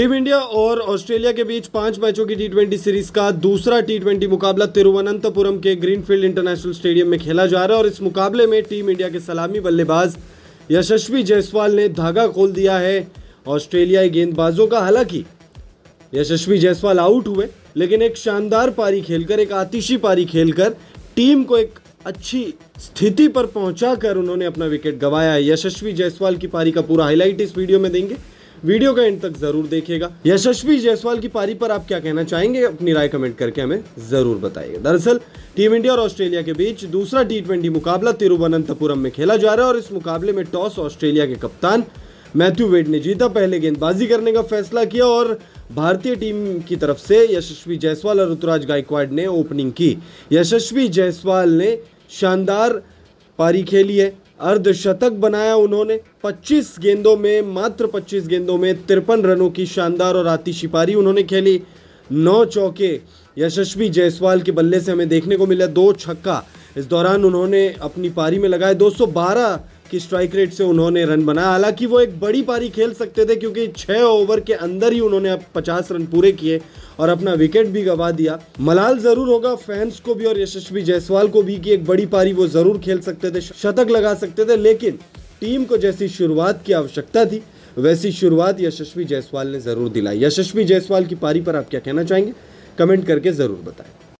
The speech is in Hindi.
टीम इंडिया और ऑस्ट्रेलिया के बीच पांच मैचों की टी सीरीज का दूसरा टी मुकाबला तिरुवनंतपुरम के ग्रीनफील्ड इंटरनेशनल स्टेडियम में खेला जा रहा है और इस मुकाबले में टीम इंडिया के सलामी बल्लेबाज यशस्वी जायसवाल ने धागा खोल दिया है ऑस्ट्रेलियाई गेंदबाजों का हालांकि यशस्वी जायसवाल आउट हुए लेकिन एक शानदार पारी खेलकर एक आतिशी पारी खेलकर टीम को एक अच्छी स्थिति पर पहुंचाकर उन्होंने अपना विकेट गवाया है यशस्वी जायसवाल की पारी का पूरा हाईलाइट इस वीडियो में देंगे वीडियो का एंड तक जरूर देखिएगा यशस्वी जायसवाल की पारी पर आप क्या कहना चाहेंगे अपनी राय कमेंट करके हमें जरूर बताइए दरअसल टीम इंडिया और ऑस्ट्रेलिया के बीच दूसरा टी मुकाबला तिरुवनंतपुरम में खेला जा रहा है और इस मुकाबले में टॉस ऑस्ट्रेलिया के कप्तान मैथ्यू वेड ने जीता पहले गेंदबाजी करने का फैसला किया और भारतीय टीम की तरफ से यशस्वी जायसवाल और ऋतुराज गायकवाड़ ने ओपनिंग की यशस्वी जायसवाल ने शानदार पारी खेली है अर्धशतक बनाया उन्होंने 25 गेंदों में मात्र 25 गेंदों में तिरपन रनों की शानदार और आतिशिपारी उन्होंने खेली नौ चौके यशस्वी जायसवाल के बल्ले से हमें देखने को मिला दो छक्का इस दौरान उन्होंने अपनी पारी में लगाए 212 की स्ट्राइक रेट से उन्होंने रन बनाया हालांकि वो एक बड़ी पारी खेल सकते थे क्योंकि छः ओवर के अंदर ही उन्होंने अब पचास रन पूरे किए और अपना विकेट भी गवा दिया मलाल जरूर होगा फैंस को भी और यशस्वी जायसवाल को भी कि एक बड़ी पारी वो जरूर खेल सकते थे शतक लगा सकते थे लेकिन टीम को जैसी शुरुआत की आवश्यकता थी वैसी शुरुआत यशस्वी जायसवाल ने जरूर दिलाई यशस्वी जायसवाल की पारी पर आप क्या कहना चाहेंगे कमेंट करके जरूर बताएं